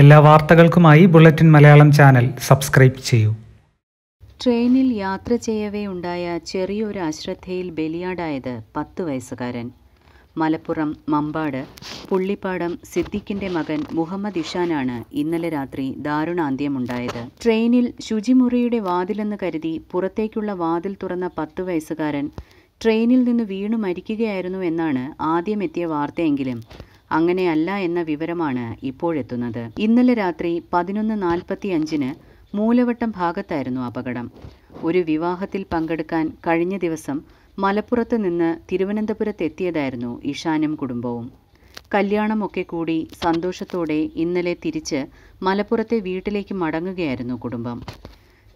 എല്ലാ വാർത്തകൾക്കുമായി bulletin Malayalam channel subscribe ചെയ്യൂ ട്രെയിനിൽ യാത്ര ചെയ്യവേ ഉണ്ടായ ചെറിയൊരു അശ്രദ്ധയിൽ ബലിയാടായത് പത്ത് വയസ്സുകാരൻ മലപ്പുറം മമ്പാട് പുള്ളിപ്പാടം സിദ്ദിഖിന്റെ മകൻ മുഹമ്മദ് ഇഷാനാണ് ഇന്നലെ രാത്രി ദാരുണാന്ത്യമുണ്ടായത് ട്രെയിനിൽ ശുചിമുറിയുടെ വാതിലെന്ന് കരുതി പുറത്തേക്കുള്ള വാതിൽ തുറന്ന പത്ത് വയസ്സുകാരൻ ട്രെയിനിൽ നിന്ന് വീണു മരിക്കുകയായിരുന്നു എന്നാണ് ആദ്യമെത്തിയ വാർത്തയെങ്കിലും അങ്ങനെയല്ല എന്ന വിവരമാണ് ഇപ്പോഴെത്തുന്നത് ഇന്നലെ രാത്രി പതിനൊന്ന് നാൽപ്പത്തി അഞ്ചിന് മൂലവട്ടം ഭാഗത്തായിരുന്നു അപകടം ഒരു വിവാഹത്തിൽ പങ്കെടുക്കാൻ കഴിഞ്ഞ ദിവസം മലപ്പുറത്ത് നിന്ന് തിരുവനന്തപുരത്ത് എത്തിയതായിരുന്നു ഇഷാനും കുടുംബവും കല്യാണമൊക്കെ കൂടി സന്തോഷത്തോടെ ഇന്നലെ തിരിച്ച് മലപ്പുറത്തെ വീട്ടിലേക്ക് മടങ്ങുകയായിരുന്നു കുടുംബം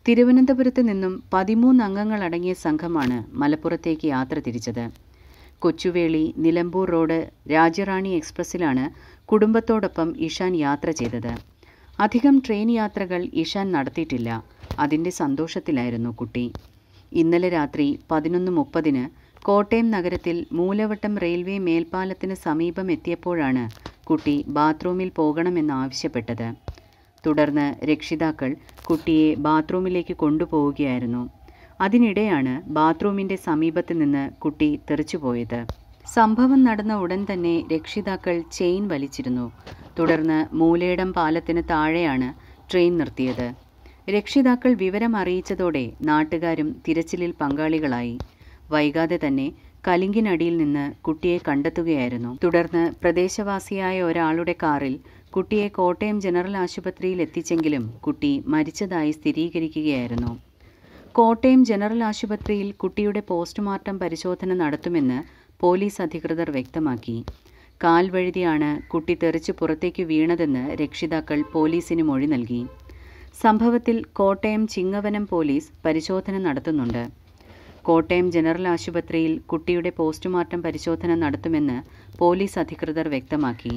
തിരുവനന്തപുരത്ത് നിന്നും പതിമൂന്നംഗങ്ങളടങ്ങിയ സംഘമാണ് മലപ്പുറത്തേക്ക് യാത്ര തിരിച്ചത് കൊച്ചുവേളി നിലമ്പൂർ റോഡ് രാജറാണി എക്സ്പ്രസ്സിലാണ് കുടുംബത്തോടൊപ്പം ഇഷാൻ യാത്ര ചെയ്തത് അധികം ട്രെയിൻ യാത്രകൾ ഇഷാൻ നടത്തിയിട്ടില്ല അതിൻ്റെ സന്തോഷത്തിലായിരുന്നു കുട്ടി ഇന്നലെ രാത്രി പതിനൊന്ന് മുപ്പതിന് കോട്ടയം നഗരത്തിൽ മൂലവട്ടം റെയിൽവേ മേൽപ്പാലത്തിന് സമീപം എത്തിയപ്പോഴാണ് കുട്ടി ബാത്റൂമിൽ പോകണമെന്നാവശ്യപ്പെട്ടത് തുടർന്ന് രക്ഷിതാക്കൾ കുട്ടിയെ ബാത്റൂമിലേക്ക് കൊണ്ടുപോവുകയായിരുന്നു അതിനിടെയാണ് ബാത്റൂമിന്റെ സമീപത്ത് നിന്ന് കുട്ടി തെറിച്ചുപോയത് സംഭവം നടന്ന ഉടൻ തന്നെ രക്ഷിതാക്കൾ ചെയിൻ വലിച്ചിരുന്നു തുടർന്ന് മൂലേടം പാലത്തിന് താഴെയാണ് ട്രെയിൻ നിർത്തിയത് രക്ഷിതാക്കൾ വിവരം അറിയിച്ചതോടെ നാട്ടുകാരും തിരച്ചിലിൽ പങ്കാളികളായി വൈകാതെ തന്നെ കലിങ്കിനടിയിൽ നിന്ന് കുട്ടിയെ കണ്ടെത്തുകയായിരുന്നു തുടർന്ന് പ്രദേശവാസിയായ ഒരാളുടെ കാറിൽ കുട്ടിയെ കോട്ടയം ജനറൽ ആശുപത്രിയിൽ എത്തിച്ചെങ്കിലും കുട്ടി മരിച്ചതായി സ്ഥിരീകരിക്കുകയായിരുന്നു കോട്ടയം ജനറൽ ആശുപത്രിയിൽ കുട്ടിയുടെ പോസ്റ്റ്മോർട്ടം പരിശോധന നടത്തുമെന്ന് പോലീസ് അധികൃതർ വ്യക്തമാക്കി കാൽ വഴുതിയാണ് കുട്ടി തെറിച്ച് പുറത്തേക്ക് വീണതെന്ന് രക്ഷിതാക്കൾ പോലീസിന് മൊഴി നൽകി സംഭവത്തിൽ കോട്ടയം ചിങ്ങവനം പോലീസ് പരിശോധന നടത്തുന്നുണ്ട് കോട്ടയം ജനറൽ ആശുപത്രിയിൽ കുട്ടിയുടെ പോസ്റ്റ്മോർട്ടം പരിശോധന നടത്തുമെന്ന് പോലീസ് അധികൃതർ വ്യക്തമാക്കി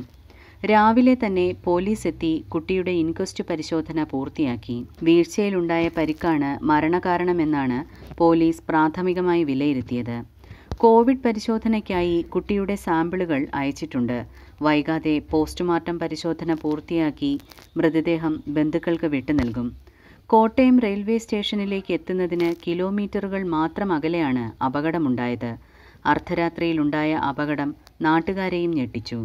രാവിലെ തന്നെ പോലീസ് എത്തി കുട്ടിയുടെ ഇൻക്വസ്റ്റ് പരിശോധന പൂർത്തിയാക്കി വീഴ്ചയിലുണ്ടായ പരിക്കാണ് മരണകാരണമെന്നാണ് പോലീസ് പ്രാഥമികമായി വിലയിരുത്തിയത് കോവിഡ് പരിശോധനയ്ക്കായി കുട്ടിയുടെ സാമ്പിളുകൾ അയച്ചിട്ടുണ്ട് വൈകാതെ പോസ്റ്റ്മോർട്ടം പരിശോധന പൂർത്തിയാക്കി മൃതദേഹം ബന്ധുക്കൾക്ക് വിട്ടുനൽകും കോട്ടയം റെയിൽവേ സ്റ്റേഷനിലേക്ക് എത്തുന്നതിന് കിലോമീറ്ററുകൾ മാത്രം അകലെയാണ് അപകടമുണ്ടായത് അർദ്ധരാത്രിയിലുണ്ടായ അപകടം നാട്ടുകാരെയും ഞെട്ടിച്ചു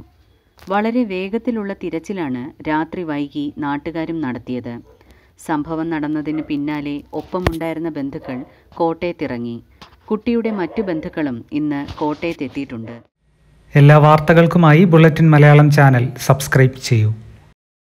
വളരെ വേഗത്തിലുള്ള തിരച്ചിലാണ് രാത്രി വൈകി നാട്ടുകാരും നടത്തിയത് സംഭവം നടന്നതിന് പിന്നാലെ ഒപ്പമുണ്ടായിരുന്ന ബന്ധുക്കൾ കോട്ടയത്തിറങ്ങി കുട്ടിയുടെ മറ്റു ബന്ധുക്കളും ഇന്ന് കോട്ടയത്തെത്തിയിട്ടുണ്ട് എല്ലാ വാർത്തകൾക്കുമായി ബുള്ളറ്റിൻ മലയാളം ചാനൽ സബ്സ്ക്രൈബ് ചെയ്യൂ